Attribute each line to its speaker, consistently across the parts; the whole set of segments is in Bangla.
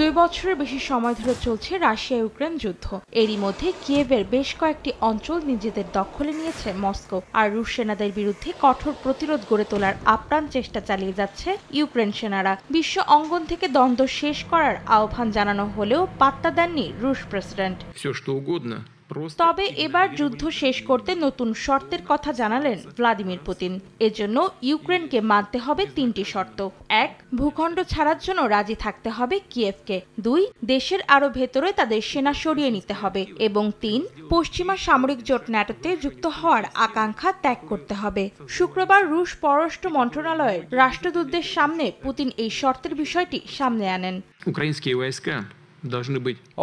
Speaker 1: দুই বছরের বেশি সময় ধরে চলছে রাশিয়া ইউক্রেন যুদ্ধ এরই মধ্যে কিয়েভের বেশ কয়েকটি অঞ্চল নিজেদের দখলে নিয়েছে মস্কো আর রুশ সেনাদের বিরুদ্ধে কঠোর প্রতিরোধ গড়ে তোলার আপ্রাণ চেষ্টা চালিয়ে যাচ্ছে ইউক্রেন সেনারা বিশ্ব অঙ্গন থেকে দ্বন্দ্ব শেষ করার আহ্বান জানানো হলেও পাত্তা দেননি রুশ প্রেসিডেন্ট তবে এবার যুদ্ধ শেষ করতে নতুন শর্তের কথা জানালেন ভ্লাদিমির পুতিন এজন্য ইউক্রেনকে মানতে হবে তিনটি শর্ত এক ভূখণ্ড ছাড়ার জন্য রাজি থাকতে হবে কিয়েভকে দুই দেশের আরও ভেতরে তাদের সেনা সরিয়ে নিতে হবে এবং তিন পশ্চিমা সামরিক জোট ন্যাটোতে যুক্ত হওয়ার আকাঙ্ক্ষা ত্যাগ করতে হবে শুক্রবার রুশ পররাষ্ট্র মন্ত্রণালয়ের রাষ্ট্রদূতদের সামনে পুতিন এই শর্তের বিষয়টি সামনে আনেন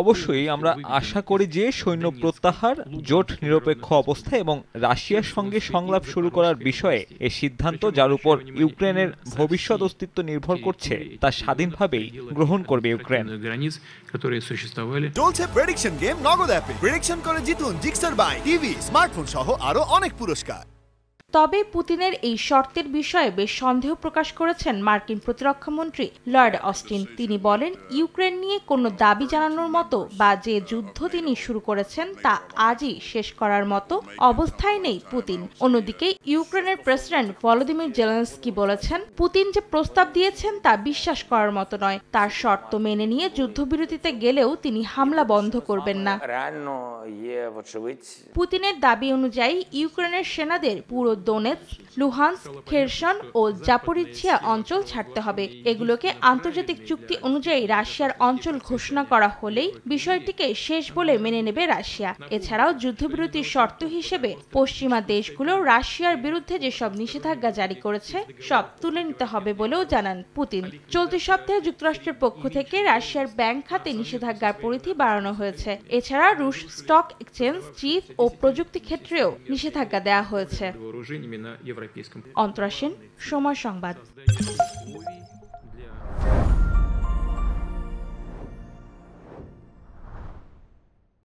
Speaker 1: অবশ্যই আমরা আশা করি যে সৈন্য প্রত্যাহার জোট নিরপেক্ষ অবস্থা এবং রাশিয়ার সঙ্গে সংলাপ শুরু করার বিষয়ে এ সিদ্ধান্ত যার উপর ইউক্রেনের ভবিষ্যৎ অস্তিত্ব নির্ভর করছে তা স্বাধীনভাবেই গ্রহণ করবে ইউক্রেন চলছে প্রেডিকশন গেম নগদ অ্যাপে প্রেডিকশন করে জিতুন জিক্সার বাই টিভি স্মার্টফোন সহ আরো অনেক পুরস্কার তবে পুতিনের এই শর্তের বিষয়ে বেশ সন্দেহ প্রকাশ করেছেন মার্কিন প্রতিরক্ষামন্ত্রী লর্ড অস্টিন তিনি বলেন ইউক্রেন নিয়ে কোনো দাবি জানানোর মতো বা যে যুদ্ধ তিনি শুরু করেছেন তা আজই শেষ করার মতো অবস্থায় নেই পুতিন অন্যদিকে ইউক্রেনের প্রেসিডেন্ট ভলোদিমির জেলেন্সকি বলেছেন পুতিন যে প্রস্তাব দিয়েছেন তা বিশ্বাস করার মতো নয় তার শর্ত মেনে নিয়ে যুদ্ধবিরতিতে গেলেও তিনি হামলা বন্ধ করবেন না পুতিনের দাবি অনুযায়ী ইউক্রেনের সেনাদের পুরো দোনেস লুহান্স খেরসন ও জাপরিছিয়া অঞ্চল ছাড়তে হবে এগুলোকে আন্তর্জাতিক চুক্তি অনুযায়ী রাশিয়ার অঞ্চল ঘোষণা করা হলেই বিষয়টিকে শেষ বলে মেনে নেবে রাশিয়া এছাড়াও যুদ্ধবিরতির শর্ত হিসেবে পশ্চিমা দেশগুলো রাশিয়ার বিরুদ্ধে যেসব নিষেধাজ্ঞা জারি করেছে সব তুলে নিতে হবে বলেও জানান পুতিন চলতি সপ্তাহে যুক্তরাষ্ট্রের পক্ষ থেকে রাশিয়ার ব্যাংক খাতে নিষেধাজ্ঞার পরিধি বাড়ানো হয়েছে এছাড়া রুশ স্টক এক্সচেঞ্জ চিপ ও প্রযুক্তি ক্ষেত্রেও নিষেধাজ্ঞা দেওয়া হয়েছে сооружениями на европейском. Антрашин, Шома